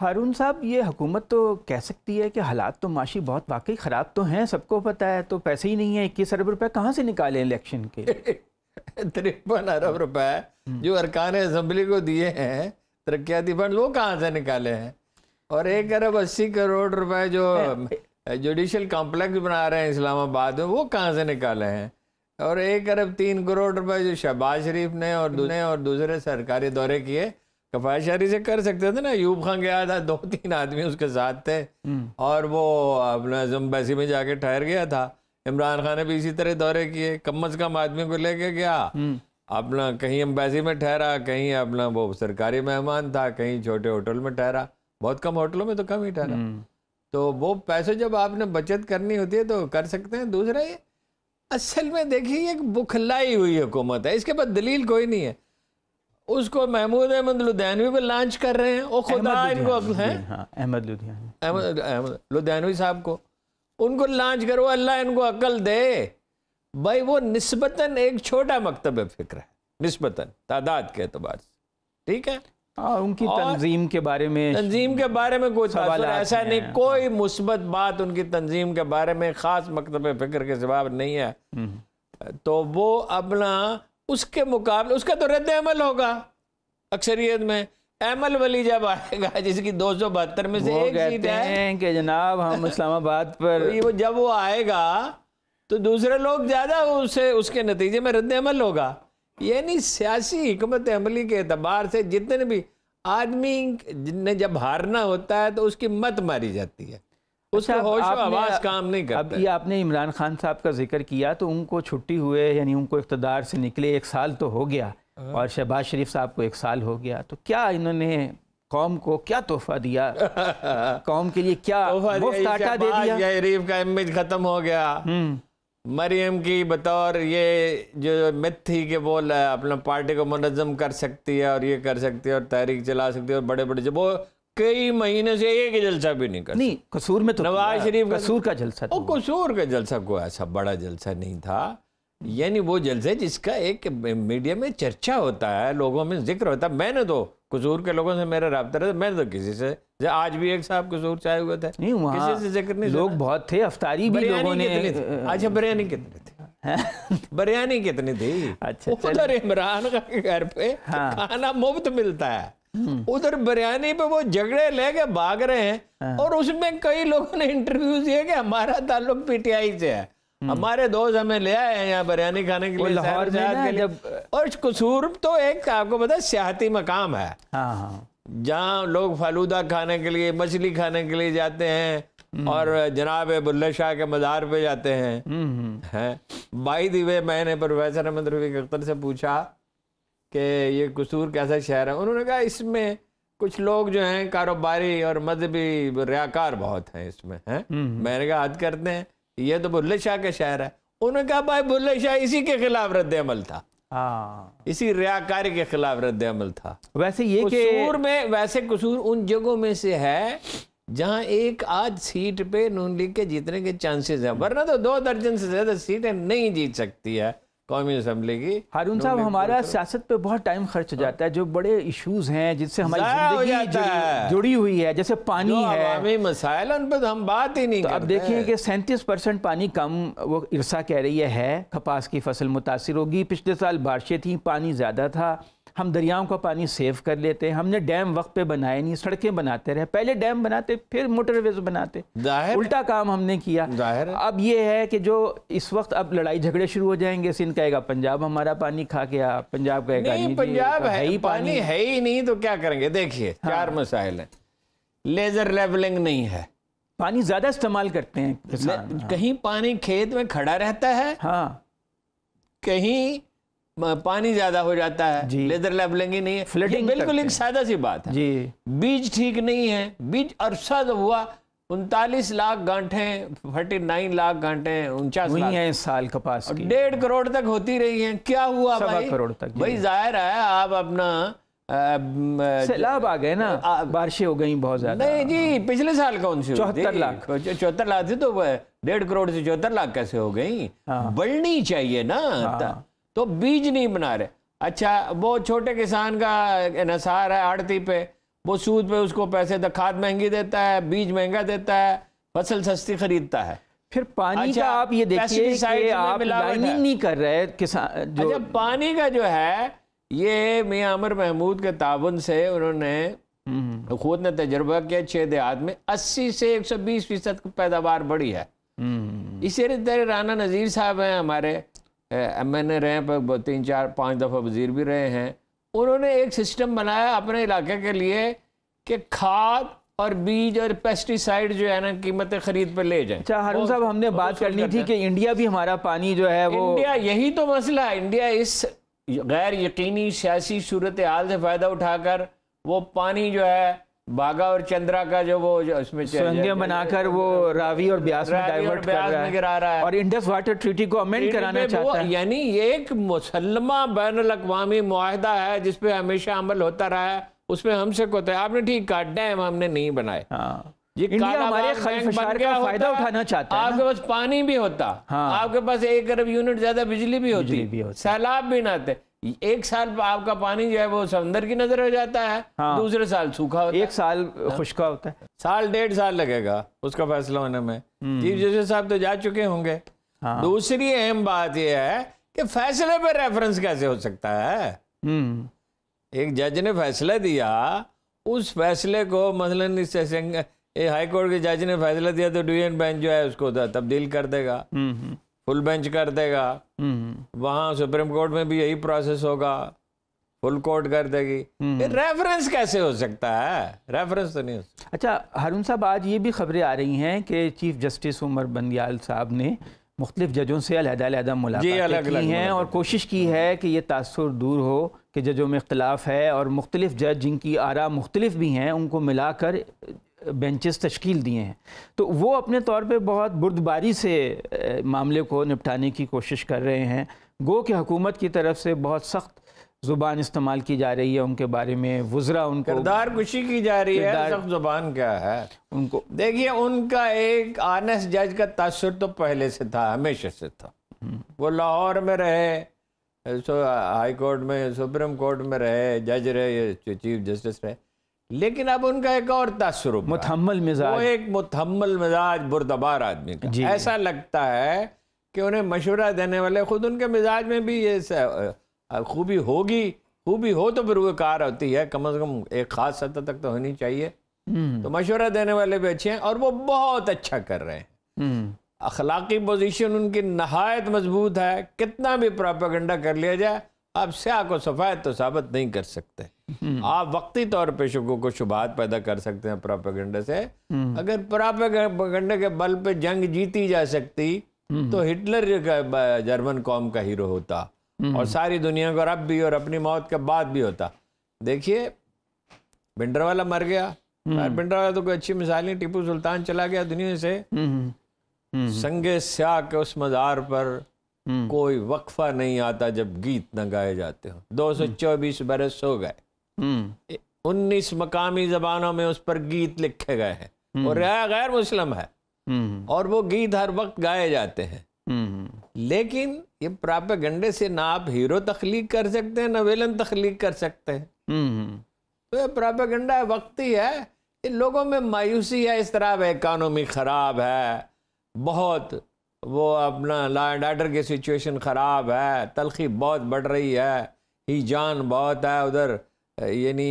हारून साहब ये हुकूमत तो कह सकती है कि हालात तो माशी बहुत वाकई ख़राब तो हैं सबको पता है तो पैसे ही नहीं है इक्कीस अरब रुपए कहाँ से निकाले इलेक्शन के तिरपन अरब हाँ। रुपए हम्म। जो अरकान असम्बली को दिए हैं तरक्याती फंड वो कहाँ से निकाले हैं और एक अरब अस्सी करोड़ रुपए जो जुडिशल हाँ। कॉम्प्लेक्स बना रहे हैं इस्लामाबाद में वो कहाँ से निकाले हैं और एक अरब तीन करोड़ रुपए जो शहबाज शरीफ ने और दूसरे और दूसरे सरकारी दौरे किए कफायत शहरी से कर सकते थे ना यूब खान गया था दो तीन आदमी उसके साथ थे हम्म। और वो अपना जम्बैसी में जाके ठहर गया था इमरान खान ने भी इसी तरह दौरे किए कम अज कम आदमी को लेके गया हम्म। अपना कहीं एम्बेसी में ठहरा कहीं अपना वो सरकारी मेहमान था कहीं छोटे होटल में ठहरा बहुत कम होटलों में तो कम ही ठहरा हम्म। तो वो पैसे जब आपने बचत करनी होती है तो कर सकते हैं दूसरा ये असल में देखिए एक बुखलाई हुई हुकूमत है इसके बाद दलील कोई नहीं है उसको महमूद अहमद लुधियानवी पर लॉन्च कर रहे हैं वो खुदा इनको अक्ल है हाँ, अहमद लुधियानवी अहमद लुधियानवी साहब को उनको लॉन्च करो अल्लाह इनको अक्ल दे भाई वो नस्बता एक छोटा मकतब फ़िक्र है नस्बता तादाद के अतबार से ठीक है आ, हाँ, उनकी तंजीम के बारे में तंजीम के बारे में कोई सवाल ऐसा नहीं कोई हाँ। मुस्बत बात उनकी तंजीम के बारे में ख़ास मकतब फ़िक्र के जवाब नहीं है हम्म। तो वो अपना उसके मुकाबले उसका तो रद्द अमल होगा अक्सरियत में अमल वली जब आएगा जिसकी दो सौ बहत्तर में से एक सीट है कि जनाब हम इस्लामाबाद पर तो वो जब वो आएगा तो दूसरे लोग ज़्यादा उसे उसके नतीजे में रद्द अमल होगा यानी सियासी हमत अमली के अतबार से जितने भी आदमी ने जब हारना होता है तो उसकी मत मारी जाती है अच्छा, आवाज़ काम नहीं कर अब ये आपने इमरान खान साहब का जिक्र किया तो उनको छुट्टी हुए यानी उनको इकतदार से निकले एक साल तो हो गया हाँ। और शहबाज शरीफ साहब को एक साल हो गया तो क्या इन्होंने कौम को क्या तोहफा दिया कौम के लिए क्या मुफ्त आटा दे दिया शरीफ का इमेज खत्म हो गया हम्म। मरियम की बतौर ये जो मिथ थी कि वो अपना पार्टी को मुनजम कर सकती है और ये कर सकती है और तहरीक चला सकती है और बड़े बड़े जब वो कई महीने से एक जलसा भी नहीं कर नहीं कसूर में तो नवाज शरीफ कसूर का जलसा ओ तो कसूर का जलसा कोई ऐसा बड़ा जलसा नहीं था यानी वो जलसे जिसका एक मीडिया में चर्चा होता है लोगों में जिक्र होता है मैंने तो कसूर के लोगों से मेरा रहा मैंने तो किसी से आज भी एक साहब कसूर चाहे हुए थे नहीं वहाँ किसी से जिक्र नहीं लोग बहुत थे अफ्तारी भी लोगों ने अच्छा बिरयानी कितने थे बिरयानी कितनी थी अच्छा उधर इमरान के घर पे हाँ। खाना मुफ्त मिलता है उधर बिरयानी पे वो झगड़े लेके भाग रहे हैं हाँ। और उसमें कई लोगों ने इंटरव्यू दिए कि हमारा ताल्लुक पीटीआई से है हम्म। हमारे दोस्त हमें ले आए हैं यहाँ बिरयानी खाने के लिए लाहौर जब... और कसूर तो एक तो आपको पता है सियाती मकाम है हाँ, हाँ। जहाँ लोग फालूदा खाने के लिए मछली खाने के लिए जाते हैं हम्म। और जनाब बुल्ले शाह के मज़ार पे जाते हैं हम्म, है बाई दिवे मैंने प्रोफेसर अहमद रफीक अख्तर से पूछा कि ये कसूर कैसा शहर है उन्होंने कहा इसमें कुछ लोग जो हैं कारोबारी और मजहबी रियाकार बहुत हैं इसमें हैं हम्म, हम्म। मैंने कहा हद करते हैं ये तो बुल्ले शाह का शहर है उन्होंने कहा भाई बुल्ले शाह इसी के खिलाफ रद्द अमल था हाँ। इसी रियाकारी के खिलाफ रद्द अमल था वैसे ये कसूर में वैसे कसूर उन जगहों में से है जहाँ एक आज सीट पे नून लीग के जीतने के चांसेस हैं वरना तो दो दर्जन से ज्यादा सीटें नहीं जीत सकती है कौमी असम्बली की हारून साहब हमारा सियासत पे बहुत टाइम खर्च हो जाता है जो बड़े इश्यूज हैं जिससे हमारी जिंदगी जुड़ी हुई है जैसे पानी है मसाइल उन पर तो हम बात ही नहीं तो अब देखिए कि सैंतीस परसेंट पानी कम वो इरसा कह रही है कपास की फसल मुतासर होगी पिछले साल बारिशें थी पानी ज़्यादा था हम दरियाओं का पानी सेव कर लेते हैं हमने डैम वक्त पे बनाए नहीं सड़कें बनाते रहे पहले डैम बनाते फिर मोटरवेज बनाते उल्टा काम हमने किया अब ये है कि जो इस वक्त अब लड़ाई झगड़े शुरू हो जाएंगे सिंध कहेगा पंजाब हमारा पानी खा गया पंजाब कहेगा पंजाब है ही पानी है ही नहीं तो क्या करेंगे देखिए हाँ। चार मसाइल हैं लेजर लेवलिंग नहीं है पानी ज्यादा इस्तेमाल करते हैं कहीं पानी खेत में खड़ा रहता है हाँ कहीं पानी ज्यादा हो जाता है लेदर लेवलिंग ही नहीं है बिल्कुल एक सादा सी बात है जी बीज ठीक नहीं है बीज अरसा जब हुआ उनतालीस लाख गांठे फोर्टी नाइन लाख गांठे उनचास वही है इस साल कपास की डेढ़ करोड़ तक होती रही हैं क्या हुआ भाई करोड़ तक भाई जाहिर है आप अपना सैलाब आ गए ना बारिशें हो गई बहुत ज्यादा नहीं जी पिछले साल कौन सी चौहत्तर लाख चौहत्तर लाख थी तो डेढ़ करोड़ से चौहत्तर लाख कैसे हो गई हाँ। बढ़नी चाहिए ना हाँ। तो बीज नहीं बना रहे अच्छा वो छोटे किसान का इसार है आड़ती पे वो सूद पे उसको पैसे खाद महंगी देता है बीज महंगा देता है फसल सस्ती खरीदता है फिर पानी अच्छा, का आप ये देखिए कि आप लाइनिंग नहीं कर रहे किसान जो अच्छा पानी का जो है ये मियाँ अमर महमूद के ताबन से उन्होंने हम्म, हम्म। तो खुद ने तजर्बा किया छः देहात में अस्सी से एक सौ बीस फीसद पैदावार बढ़ी है हम्म, इसी तरह राना नज़ीर साहब हैं हमारे एम एन ए रहे हैं तीन चार पाँच दफ़ा वजीर भी रहे हैं उन्होंने एक सिस्टम बनाया अपने इलाके के लिए कि खाद और बीज और पेस्टिसाइड जो है ना कीमतें खरीद पर ले जाए अच्छा हारून साहब हमने बात करनी थी कि इंडिया भी हमारा पानी जो है वो इंडिया यही तो मसला है इंडिया इस गैर यकीनी सियासी सूरत हाल से फ़ायदा उठाकर वो पानी जो है बागा और चंद्रा का जो वो उसमें बनाकर वो रावी और ब्यास में डाइवर्ट कर रहा है गिरा रहा है और इंडस वाटर ट्रीटी को अमेंड कराना चाहता है यानी ये एक मुसलमा बैन अवी माहिदा है जिसपे हमेशा अमल होता रहा है उसमें हमसे कहते तो हैं आपने ठीक कहा डैम हमने नहीं बनाए हाँ। ये इंडिया हमारे का फायदा उठाना चाहता है आपके पास पानी भी होता हाँ। आपके पास एक अरब यूनिट ज्यादा बिजली भी होती सैलाब भी ना आते एक साल आपका पानी जो है वो समंदर की नजर हो जाता है हाँ। दूसरे साल सूखा होता एक साल हाँ। खुशका होता है साल डेढ़ साल लगेगा उसका फैसला होने में चीफ हम्म। जस्टिस साहब तो जा चुके होंगे हाँ। दूसरी अहम बात यह है कि फैसले पर रेफरेंस कैसे हो सकता है हम्म। एक जज ने फैसला दिया उस फैसले को मसलन हाईकोर्ट के जज ने फैसला दिया तो डिवीजन बेंच जो है उसको तब्दील कर देगा हम्म, फुल बेंच कर देगा हम्म। वहाँ सुप्रीम कोर्ट में भी यही प्रोसेस होगा फुल कोर्ट कर देगी रेफरेंस हम्म। कैसे हो सकता है रेफरेंस तो नहीं हो सकता अच्छा हरुण साहब आज ये भी खबरें आ रही हैं कि चीफ जस्टिस उमर बंदियाल साहब ने मुख्तलिफ जजों से अलहदा मुलाकात की हैं और कोशिश की है कि ये तासर दूर हो कि जजों में इख्तलाफ है और मुख्तलिफ जज जिनकी आरा मुख्तलिफ भी हैं उनको मिलाकर बेंचेस तश्कील दिए हैं तो वो अपने तौर पे बहुत बुर्दबारी से मामले को निपटाने की कोशिश कर रहे हैं गो कि हुकूमत की तरफ से बहुत सख्त ज़ुबान इस्तेमाल की जा रही है उनके बारे में वज़रा उनको किरदार गुशी की जा रही है सब ज़ुबान क्या है उनको देखिए उनका एक आनस जज का तसर तो पहले से था हमेशा से था वो लाहौर में रहे हाई कोर्ट में सुप्रीम कोर्ट में रहे जज रहे चीफ जस्टिस रहे लेकिन अब उनका एक और तस्वरूप मुथम्मल मिजाज वो एक मुथम्मल मिजाज बुरदबार आदमी का ऐसा लगता है कि उन्हें मशवरा देने वाले खुद उनके मिजाज में भी ये खूबी होगी खूबी हो तो फिर वो कार होती है कम अज़ कम एक ख़ास सतह तक तो होनी चाहिए हम्म। तो मशवरा देने वाले भी अच्छे हैं और वो बहुत अच्छा कर रहे हैं हम्म। अखलाकी पोजिशन उनकी नहायत मजबूत है कितना भी प्रोपागेंडा कर लिया जाए आप स्याह को सफ़ायद तो साबित नहीं कर सकते हम्म। आप वक्ती तौर पे शुकों को शुभात पैदा कर सकते हैं प्रापेगंडे से हम्म। अगर प्रापेगंडे के बल पे जंग जीती जा सकती हम्म। तो हिटलर जर्मन कौम का हीरो होता और सारी दुनिया को रब भी और अपनी मौत के बाद भी होता देखिए भिंडर वाला मर गया भिंडर वाला तो कोई अच्छी मिसाल नहीं टीपू सुल्तान चला गया दुनिया से संगे स्याह के उस मज़ार पर हम्म। कोई वक्फा नहीं आता जब गीत न गाए जाते हो 224 बरस हो गए 19 हम्म। मकामी जबानों में उस पर गीत लिखे गए हैं और हम्म। रिया गैर मुस्लिम है और वो गीत हर वक्त गाए जाते हैं लेकिन ये गंडे से ना आप हीरो तख्लीक कर सकते हैं ना विलन तख्लीक कर सकते हैं तो ये गंडा वक्त ही है ये लोगों में मायूसी है इस तरह इकानमी ख़राब है बहुत वो अपना ला एंड आर्डर की सिचुएशन ख़राब है तलखी बहुत बढ़ रही है ही जान बहुत है उधर यानी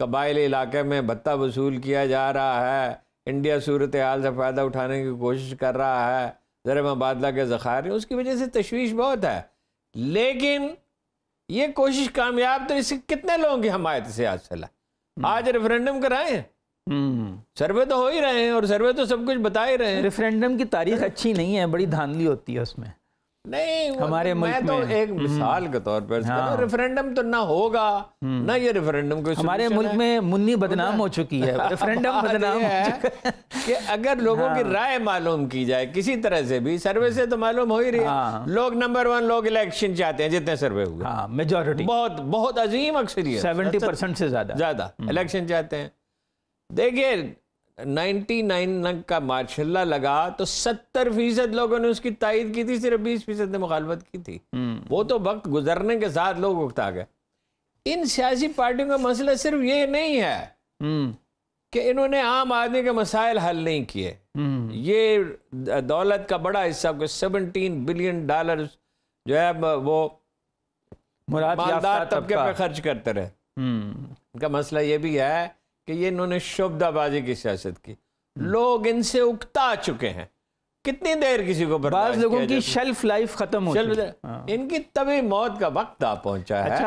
कबाइल इलाके में भत्ता वसूल किया जा रहा है इंडिया सूरत हाल से फ़ायदा उठाने की कोशिश कर रहा है ज़र मबादला के हैं उसकी वजह से तशवीश बहुत है लेकिन ये कोशिश कामयाब तो इससे कितने लोगों की हमायत से हासिल है हम्म। आज रेफरेंडम कराएं हम्म। सर्वे तो हो ही रहे हैं और सर्वे तो सब कुछ बता ही रहे हैं रेफरेंडम की तारीख अच्छी नहीं है बड़ी धांधली होती है उसमें नहीं हमारे मैं तो एक हम्म। मिसाल के तौर पर तो हाँ। रेफरेंडम तो ना होगा हम्म। ना ये रेफरेंडम को हमारे मुल्क में मुन्नी बदनाम हो चुकी है रेफरेंडम बदनाम है कि अगर लोगों हाँ। की राय मालूम की जाए किसी तरह से भी सर्वे से तो मालूम हो ही रही है हाँ। लोग नंबर वन लोग इलेक्शन चाहते हैं जितने सर्वे हुए मेजोरिटी हाँ, बहुत बहुत अजीम अक्सर सेवेंटी परसेंट से ज्यादा ज्यादा इलेक्शन चाहते हैं देखिए 99 का मार्शल्ला लगा तो 70 फीसद लोगों ने उसकी तायद की थी सिर्फ 20 फीसद ने मुखालबत की थी हम्म। वो तो वक्त गुजरने के साथ लोग उगता गए इन सियासी पार्टियों का मसला सिर्फ ये नहीं है हम्म। कि इन्होंने आम आदमी के मसाइल हल नहीं किए हम्म। ये दौलत का बड़ा हिस्सा को सेवनटीन बिलियन डॉलर जो है वो मुराद तबके पर खर्च करते रहे इनका मसला ये भी है कि ये इन्होंने शोबदाबाजी की सियासत की लोग इनसे उकता चुके हैं कितनी देर किसी को बर्दाश्त लोगों की शेल्फ लाइफ खत्म हो शेल्फ हाँ। इनकी तभी मौत का वक्त आ पहुंचा है अच्छा।